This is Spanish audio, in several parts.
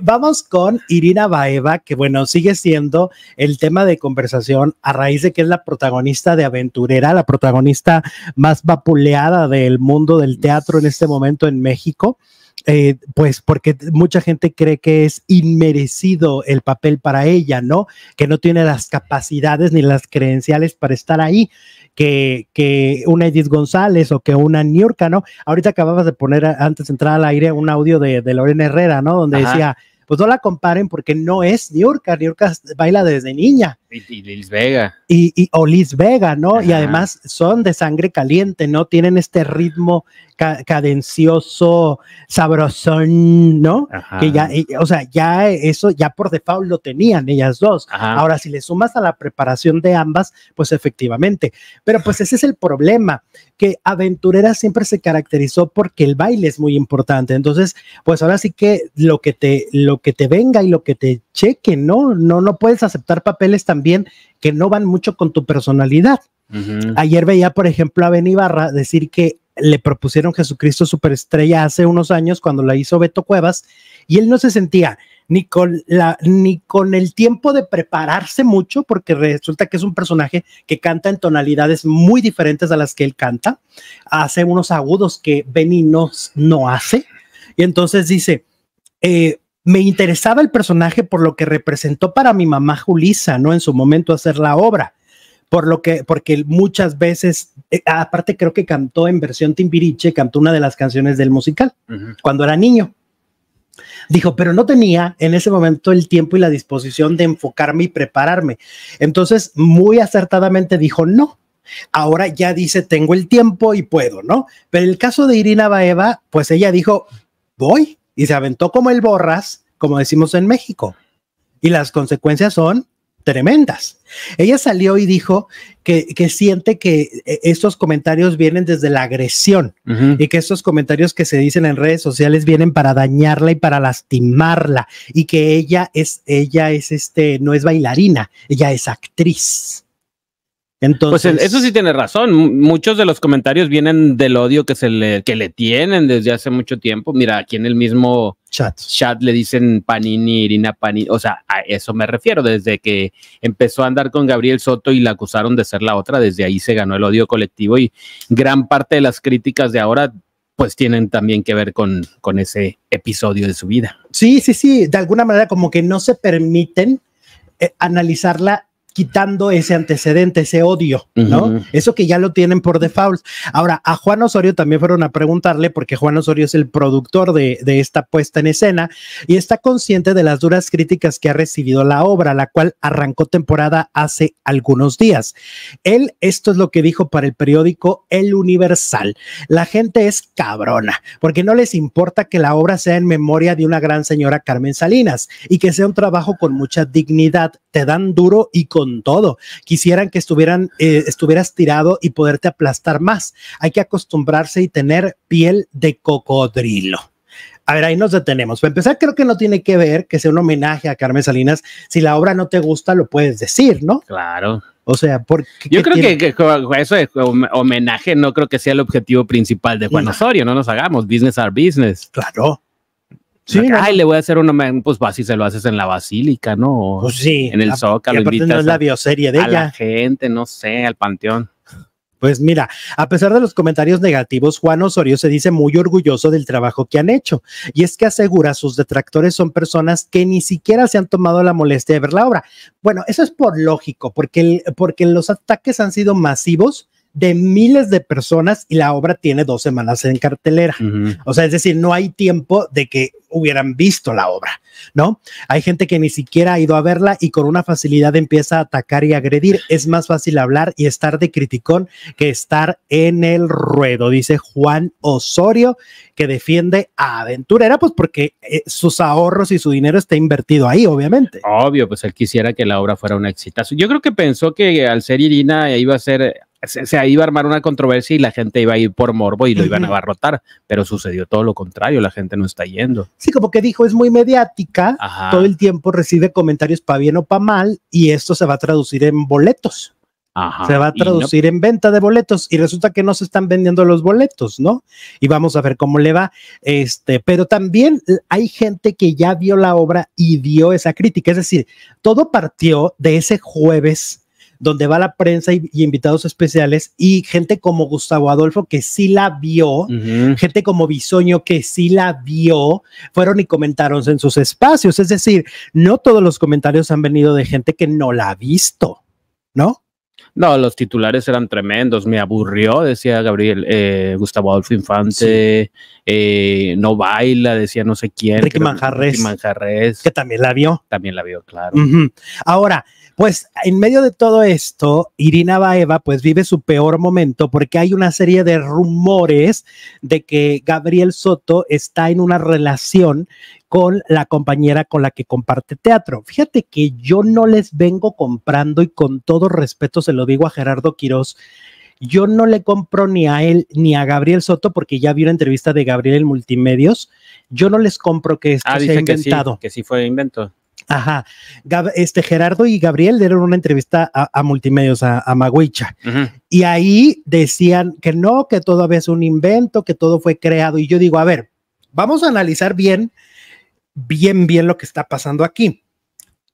Vamos con Irina Baeva, que bueno, sigue siendo el tema de conversación a raíz de que es la protagonista de Aventurera, la protagonista más vapuleada del mundo del teatro en este momento en México. Eh, pues porque mucha gente cree que es inmerecido el papel para ella, ¿no? Que no tiene las capacidades ni las credenciales para estar ahí que, que una Edith González o que una Niurka, ¿no? Ahorita acababas de poner, antes de entrar al aire, un audio de, Lorena Herrera, ¿no? Donde decía, pues no la comparen porque no es Niurka, Niurka baila desde niña. Y, Liz Vega. Y, o Liz Vega, ¿no? Y además son de sangre caliente, ¿no? Tienen este ritmo cadencioso, sabrosón, ¿no? Que ya, o sea, ya eso, ya por default lo tenían ellas dos. Ahora, si le sumas a la preparación de ambas, pues efectivamente. Pero pues ese es el problema, que Aventurera siempre se caracterizó porque el baile es muy importante. Entonces, pues ahora sí que lo que te, lo que te venga y lo que te cheque, ¿no? No, no puedes aceptar papeles tan que no van mucho con tu personalidad. Ayer veía, por ejemplo, a Ben Ibarra decir que le propusieron Jesucristo Superestrella hace unos años cuando la hizo Beto Cuevas y él no se sentía ni con, la, ni con el tiempo de prepararse mucho, porque resulta que es un personaje que canta en tonalidades muy diferentes a las que él canta, hace unos agudos que Benny no, no hace, y entonces dice, eh, me interesaba el personaje por lo que representó para mi mamá Julisa, ¿no? En su momento hacer la obra, por lo que, porque muchas veces, eh, aparte creo que cantó en versión timbiriche, cantó una de las canciones del musical cuando era niño. Dijo, pero no tenía en ese momento el tiempo y la disposición de enfocarme y prepararme. Entonces, muy acertadamente dijo, no, ahora ya dice, tengo el tiempo y puedo, ¿no? Pero el caso de Irina Baeva, pues ella dijo, voy, y se aventó como el borras, como decimos en México. Y las consecuencias son tremendas. Ella salió y dijo que, siente que eh, estos comentarios vienen desde la agresión y que estos comentarios que se dicen en redes sociales vienen para dañarla y para lastimarla y que ella es, ella es este, no es bailarina, ella es actriz. Pues, Entonces, pues eso sí tiene razón. Muchos de los comentarios vienen del odio que se le, que le tienen desde hace mucho tiempo. Mira, aquí en el mismo chat, le dicen Panini, Irina Panini. O sea, a eso me refiero. Desde que empezó a andar con Gabriel Soto y la acusaron de ser la otra, desde ahí se ganó el odio colectivo y gran parte de las críticas de ahora pues tienen también que ver con, con ese episodio de su vida. Sí, sí, sí. De alguna manera como que no se permiten eh, analizarla quitando ese antecedente, ese odio, ¿no? Eso que ya lo tienen por default. Ahora, a Juan Osorio también fueron a preguntarle, porque Juan Osorio es el productor de, de, esta puesta en escena y está consciente de las duras críticas que ha recibido la obra, la cual arrancó temporada hace algunos días. Él, esto es lo que dijo para el periódico El Universal, la gente es cabrona, porque no les importa que la obra sea en memoria de una gran señora Carmen Salinas y que sea un trabajo con mucha dignidad, te dan duro y con con todo. Quisieran que estuvieran, eh, estuvieras tirado y poderte aplastar más. Hay que acostumbrarse y tener piel de cocodrilo. A ver, ahí nos detenemos. Para empezar, creo que no tiene que ver que sea un homenaje a Carmen Salinas. Si la obra no te gusta, lo puedes decir, ¿no? Claro. O sea, porque yo creo que, eso es homenaje no creo que sea el objetivo principal de Juan Osorio. No nos hagamos business are business. Claro. Ay, le voy a hacer una, pues vas si se lo haces en la basílica, ¿no? Pues sí. En el Zócalo. Y no es la bioserie de a la gente, no sé, al panteón. Pues mira, a pesar de los comentarios negativos, Juan Osorio se dice muy orgulloso del trabajo que han hecho. Y es que asegura sus detractores son personas que ni siquiera se han tomado la molestia de ver la obra. Bueno, eso es por lógico, porque, porque los ataques han sido masivos de miles de personas y la obra tiene dos semanas en cartelera. O sea, es decir, no hay tiempo de que hubieran visto la obra, ¿no? Hay gente que ni siquiera ha ido a verla y con una facilidad empieza a atacar y agredir. Es más fácil hablar y estar de criticón que estar en el ruedo, dice Juan Osorio, que defiende a Aventurera, pues porque eh, sus ahorros y su dinero está invertido ahí, obviamente. Obvio, pues él quisiera que la obra fuera un exitazo. Yo creo que pensó que al ser Irina iba a ser se, iba a armar una controversia y la gente iba a ir por morbo y lo iban a abarrotar, pero sucedió todo lo contrario, la gente no está yendo. Sí, como que dijo, es muy mediática, todo el tiempo recibe comentarios para bien o para mal y esto se va a traducir en boletos. se va a traducir en venta de boletos y resulta que no se están vendiendo los boletos, ¿no? Y vamos a ver cómo le va. Este, pero también hay gente que ya vio la obra y dio esa crítica, es decir, todo partió de ese jueves donde va la prensa y, invitados especiales y gente como Gustavo Adolfo que sí la vio, gente como Bisoño que sí la vio, fueron y comentaron en sus espacios. Es decir, no todos los comentarios han venido de gente que no la ha visto, ¿no? No, los titulares eran tremendos, me aburrió, decía Gabriel, eh, Gustavo Adolfo Infante, eh, no baila, decía no sé quién. Ricky Manjarres. Ricky Manjarres. Que también la vio. También la vio, claro. Ahora, pues en medio de todo esto, Irina Baeva pues vive su peor momento porque hay una serie de rumores de que Gabriel Soto está en una relación con la compañera con la que comparte teatro. Fíjate que yo no les vengo comprando y con todo respeto se lo digo a Gerardo Quirós. Yo no le compro ni a él ni a Gabriel Soto porque ya vi una entrevista de Gabriel en Multimedios. Yo no les compro que esto ah, sea inventado. Que sí, que sí fue invento. Ajá. este Gerardo y Gabriel dieron una entrevista a, Multimedios, a, Maguicha, y ahí decían que no, que todo es un invento, que todo fue creado. Y yo digo, a ver, vamos a analizar bien bien, bien lo que está pasando aquí.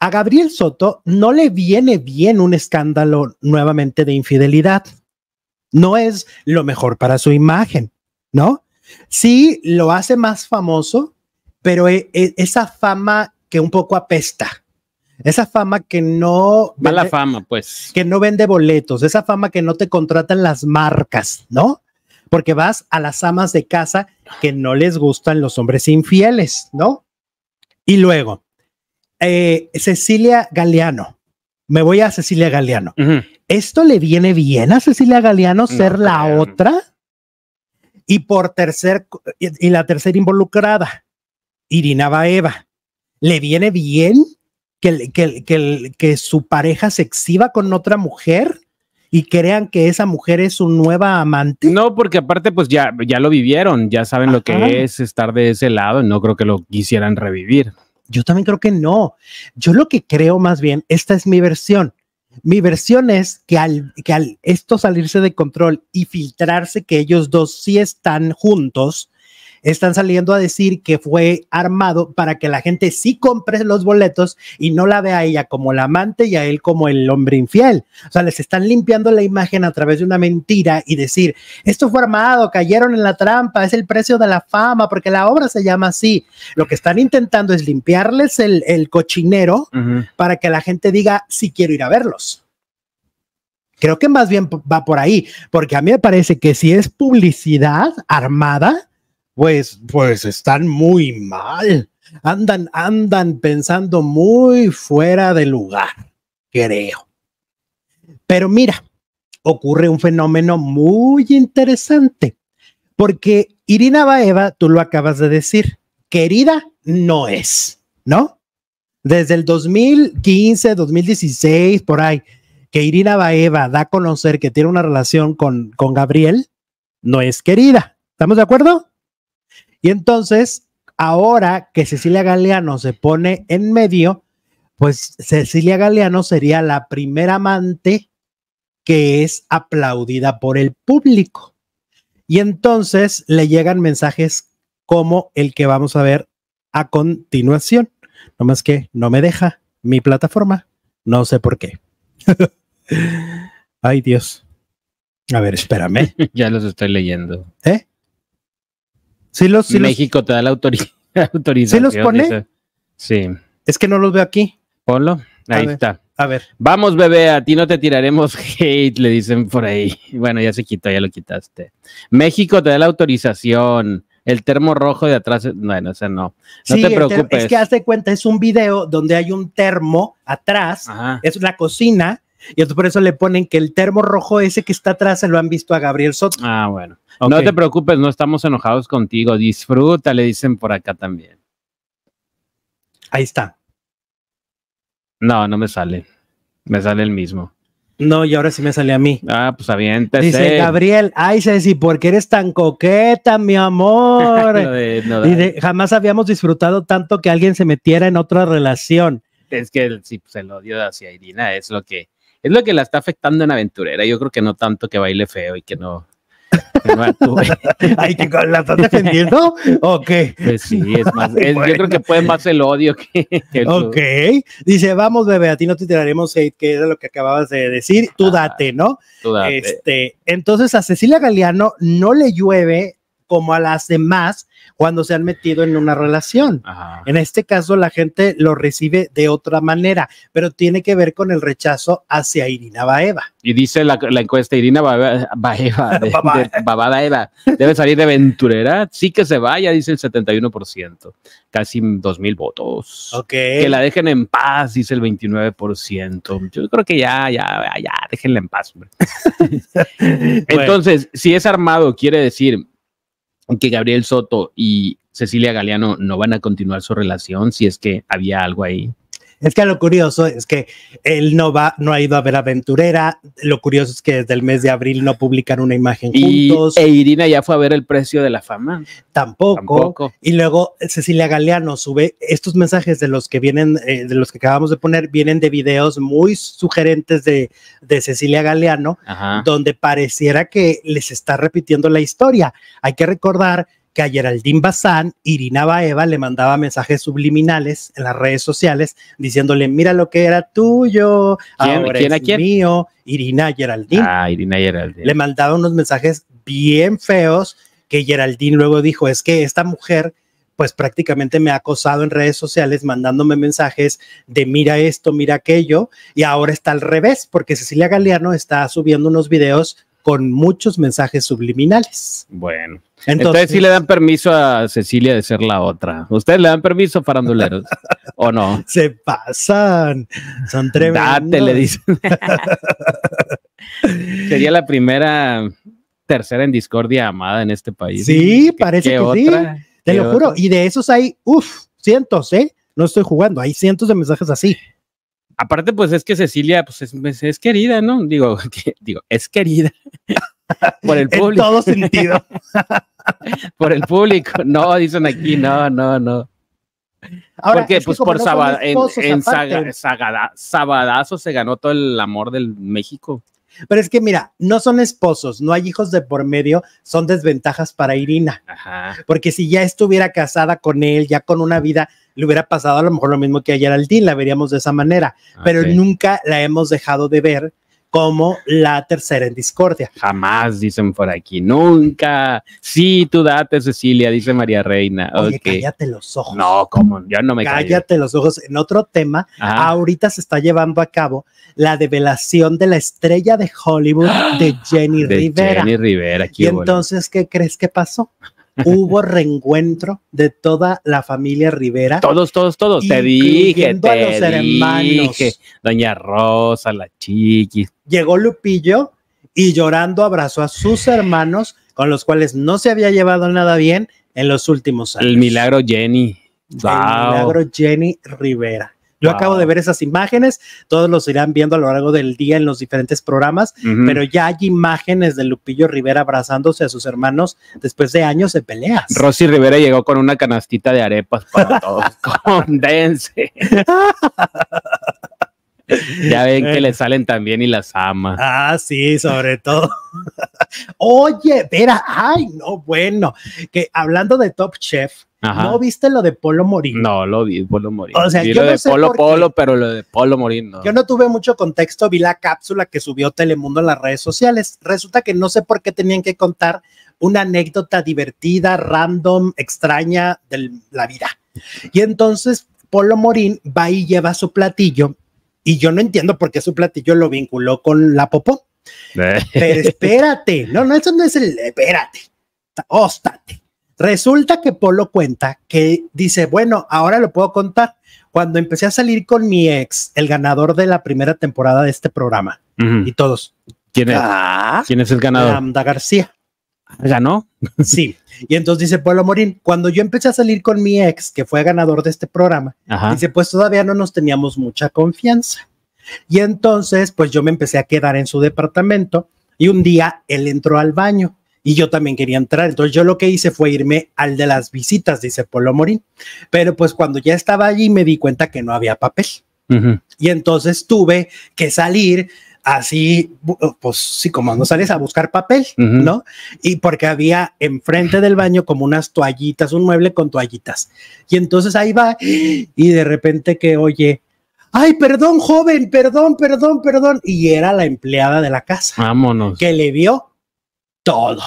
A Gabriel Soto no le viene bien un escándalo nuevamente de infidelidad. No es lo mejor para su imagen, ¿no? Sí, lo hace más famoso, pero e, e, esa fama que un poco apesta, esa fama que no... Mala fama, pues. Que no vende boletos, esa fama que no te contratan las marcas, ¿no? Porque vas a las amas de casa que no les gustan los hombres infieles, ¿no? Y luego, eh, Cecilia Galeano. Me voy a Cecilia Galeano. ¿Esto le viene bien a Cecilia Galeano ser la otra? Y por tercer, y, la tercera involucrada, Irina Baeva. ¿Le viene bien que, que, que, su pareja se exhiba con otra mujer y crean que esa mujer es su nueva amante. No, porque aparte pues ya, ya lo vivieron, ya saben lo que es estar de ese lado, no creo que lo quisieran revivir. Yo también creo que no. Yo lo que creo más bien, esta es mi versión. Mi versión es que al, que al esto salirse de control y filtrarse que ellos dos sí están juntos, están saliendo a decir que fue armado para que la gente sí compre los boletos y no la vea a ella como la amante y a él como el hombre infiel. O sea, les están limpiando la imagen a través de una mentira y decir, esto fue armado, cayeron en la trampa, es el precio de la fama, porque la obra se llama así. Lo que están intentando es limpiarles el, cochinero para que la gente diga, si quiero ir a verlos. Creo que más bien va por ahí, porque a mí me parece que si es publicidad armada, pues, pues están muy mal. Andan, andan pensando muy fuera de lugar, creo. Pero mira, ocurre un fenómeno muy interesante, porque Irina Baeva, tú lo acabas de decir, querida no es, ¿no? Desde el 2015, 2016, por ahí, que Irina Baeva da a conocer que tiene una relación con, con Gabriel, no es querida. ¿Estamos de acuerdo? Y entonces, ahora que Cecilia Galeano se pone en medio, pues Cecilia Galeano sería la primera amante que es aplaudida por el público. Y entonces le llegan mensajes como el que vamos a ver a continuación. No más que no me deja mi plataforma. No sé por qué. Ay, Dios. A ver, espérame. ya los estoy leyendo. ¿Eh? Sí los, sí México te da la autorización. ¿Sí los pone? Sí. Es que no los veo aquí. Ponlo. Ahí está. a ver. Vamos, bebé, a ti no te tiraremos hate, le dicen por ahí. Bueno, ya se quitó, ya lo quitaste. México te da la autorización. El termo rojo de atrás, bueno, ese no. No te preocupes. Es que haz cuenta, es un video donde hay un termo atrás, es la cocina, y entonces por eso le ponen que el termo rojo ese que está atrás se lo han visto a Gabriel Soto. Ah, bueno. No te preocupes, no estamos enojados contigo. Disfruta, le dicen por acá también. Ahí está. No, no me sale. Me sale el mismo. No, y ahora sí me sale a mí. Ah, pues aviéntese. Dice Gabriel, ay Ceci, ¿por qué eres tan coqueta, mi amor? jamás habíamos disfrutado tanto que alguien se metiera en otra relación. Es que sí, pues, el odio hacia Irina es lo que es lo que la está afectando en aventurera. Yo creo que no tanto que baile feo y que no. Ay, que la estás defendiendo o qué? Pues sí, es más. Yo creo que puede más el odio que. El ok. Dice, vamos, bebé, a ti no te tiraremos hate, que era lo que acababas de decir. Tú date, ¿no? Este, entonces, a Cecilia Galeano no le llueve como a las demás cuando se han metido en una relación. En este caso, la gente lo recibe de otra manera, pero tiene que ver con el rechazo hacia Irina Baeva. Y dice la, encuesta, Irina Baeva, Babada Eva, debe salir de aventurera, sí que se vaya, dice el 71%, casi 2.000 votos. Que la dejen en paz, dice el 29%. Yo creo que ya, ya, ya, déjenla en paz. Entonces, si es armado, quiere decir que Gabriel Soto y Cecilia Galeano no van a continuar su relación si es que había algo ahí. Es que lo curioso es que él no va, no ha ido a ver Aventurera. Lo curioso es que desde el mes de abril no publican una imagen juntos. E Irina ya fue a ver el precio de la fama. Tampoco. Y luego Cecilia Galeano sube estos mensajes de los que vienen, eh, de los que acabamos de poner, vienen de videos muy sugerentes de, Cecilia Galeano, donde pareciera que les está repitiendo la historia. Hay que recordar que a Geraldine Bazán, Irina Baeva le mandaba mensajes subliminales en las redes sociales diciéndole, mira lo que era tuyo, ahora es mío, Irina Geraldine. Ah, Irina Le mandaba unos mensajes bien feos que Geraldine luego dijo, es que esta mujer pues prácticamente me ha acosado en redes sociales mandándome mensajes de mira esto, mira aquello, y ahora está al revés, porque Cecilia Galeano está subiendo unos videos con muchos mensajes subliminales. Bueno. Entonces, ¿ustedes sí le dan permiso a Cecilia de ser la otra. ¿Ustedes le dan permiso, faranduleros? ¿O no? Se pasan. Son tremendos. Date, le dicen. Sería la primera, tercera en discordia amada en este país. Sí, parece que sí. Te lo juro. Y de esos hay, uff, cientos, ¿eh? No estoy jugando. Hay cientos de mensajes así. Aparte, pues es que Cecilia, pues es, querida, ¿no? Digo, digo, es querida. Por el público. En todo sentido. por el público. No, dicen aquí, no, no, no. Porque, pues, por en, Sabadazo se ganó todo el amor del México. Pero es que, mira, no son esposos, no hay hijos de por medio, son desventajas para Irina. Porque si ya estuviera casada con él, ya con una vida le hubiera pasado a lo mejor lo mismo que al Geraldine, la veríamos de esa manera, ah, pero nunca la hemos dejado de ver como la tercera en discordia. Jamás dicen por aquí, nunca. Sí, tú date, Cecilia, dice María Reina. Oye, cállate los ojos. No, como ya no me Cállate los ojos. En otro tema, ahorita se está llevando a cabo la develación de la estrella de Hollywood de Jenny Rivera. Jenny Rivera, Y entonces, ¿qué crees que pasó? hubo reencuentro de toda la familia Rivera. Todos, todos, todos. Te dije, te hermanos. dije. Doña Rosa, la chiqui. Llegó Lupillo y llorando abrazó a sus hermanos con los cuales no se había llevado nada bien en los últimos años. El milagro Jenny. El milagro Jenny Rivera. Yo acabo de ver esas imágenes, todos los irán viendo a lo largo del día en los diferentes programas, pero ya hay imágenes de Lupillo Rivera abrazándose a sus hermanos después de años de peleas. Rosy Rivera llegó con una canastita de arepas para todos. Condense. ya ven que le salen también y las ama. Ah, sí, sobre todo. Oye, Vera, ay, no, bueno, que hablando de Top Chef, ¿No viste lo de Polo Morín? No, lo vi, Polo Morín. O sea, lo de Polo Polo, pero lo de Polo Morín no. Yo no tuve mucho contexto, vi la cápsula que subió Telemundo en las redes sociales. Resulta que no sé por qué tenían que contar una anécdota divertida, random, extraña de la vida. Y entonces Polo Morín va y lleva su platillo y yo no entiendo por qué su platillo lo vinculó con la popó. Eh. Pero espérate, no, no, eso no es el, espérate, óstate Resulta que Polo cuenta que dice, bueno, ahora lo puedo contar. Cuando empecé a salir con mi ex, el ganador de la primera temporada de este programa, y todos. ¿Quién es? Ah, ¿Quién es el ganador? Amda García. ¿Ganó? Sí. Y entonces dice Polo Morín, cuando yo empecé a salir con mi ex, que fue ganador de este programa, dice, pues todavía no nos teníamos mucha confianza. Y entonces, pues yo me empecé a quedar en su departamento y un día él entró al baño y yo también quería entrar. Entonces yo lo que hice fue irme al de las visitas, dice Polo Morín. Pero pues cuando ya estaba allí me di cuenta que no había papel. Y entonces tuve que salir así, pues sí, como no sales a buscar papel, ¿no? Y porque había enfrente del baño como unas toallitas, un mueble con toallitas. Y entonces ahí va y de repente que oye, ay, perdón, joven, perdón, perdón, perdón. Y era la empleada de la casa. Vámonos. Que le vio todo.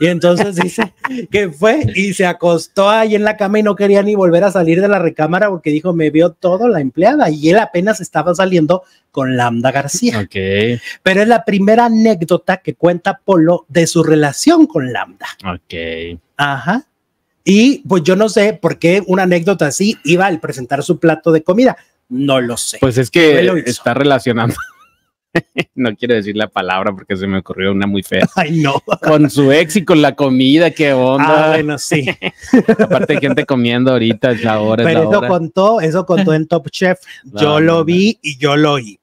Y entonces dice que fue y se acostó ahí en la cama y no quería ni volver a salir de la recámara porque dijo, me vio todo la empleada y él apenas estaba saliendo con Lambda García. Okay. Pero es la primera anécdota que cuenta Polo de su relación con Lambda. Ok. Ajá. Y pues yo no sé por qué una anécdota así iba al presentar su plato de comida. No lo sé. Pues es que está relacionando no quiero decir la palabra porque se me ocurrió una muy fea. Ay, no. Con su ex y con la comida, qué onda. Ah, bueno, sí. Aparte hay gente comiendo ahorita, es la hora. Pero eso contó, eso contó en Top Chef. yo lo vi y yo lo oí.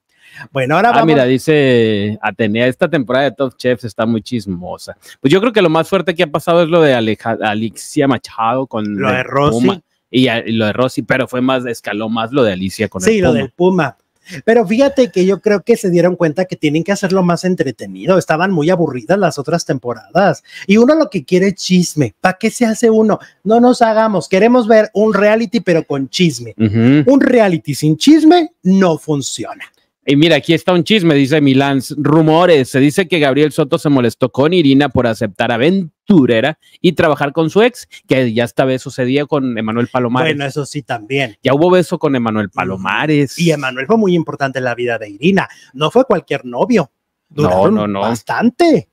Bueno, ahora ah, mira, dice Atenea, esta temporada de Top Chef está muy chismosa. Pues yo creo que lo más fuerte que ha pasado es lo de Aleja, Alexia Machado con lo de Rosy. y, lo de Rossi, pero fue más, escaló más lo de Alicia con el Sí, lo del Puma pero fíjate que yo creo que se dieron cuenta que tienen que hacerlo más entretenido. Estaban muy aburridas las otras temporadas. Y uno lo que quiere es chisme. ¿Para qué se hace uno? No nos hagamos. Queremos ver un reality, pero con chisme. Un reality sin chisme no funciona. Y mira, aquí está un chisme, dice Milán. Rumores. Se dice que Gabriel Soto se molestó con Irina por aceptar a Ben Durera, y trabajar con su ex, que ya esta vez sucedía con Emanuel Palomares. Bueno, eso sí también. Ya hubo beso con Emanuel mm. Palomares. Y Emanuel fue muy importante en la vida de Irina. No fue cualquier novio. Duraron no, no, no. bastante.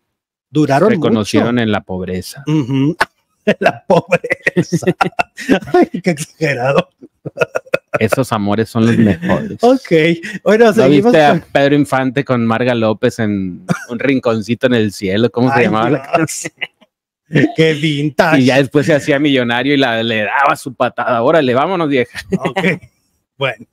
Duraron Se conocieron en la pobreza. En la pobreza. Ay, qué exagerado. Esos amores son los mejores. Ok, bueno, seguimos. a Pedro Infante con Marga López en un rinconcito en el cielo? ¿Cómo se llamaba Qué vintage. Y ya después se hacía millonario y le daba su patada. Órale, vámonos, vieja. Ok, bueno.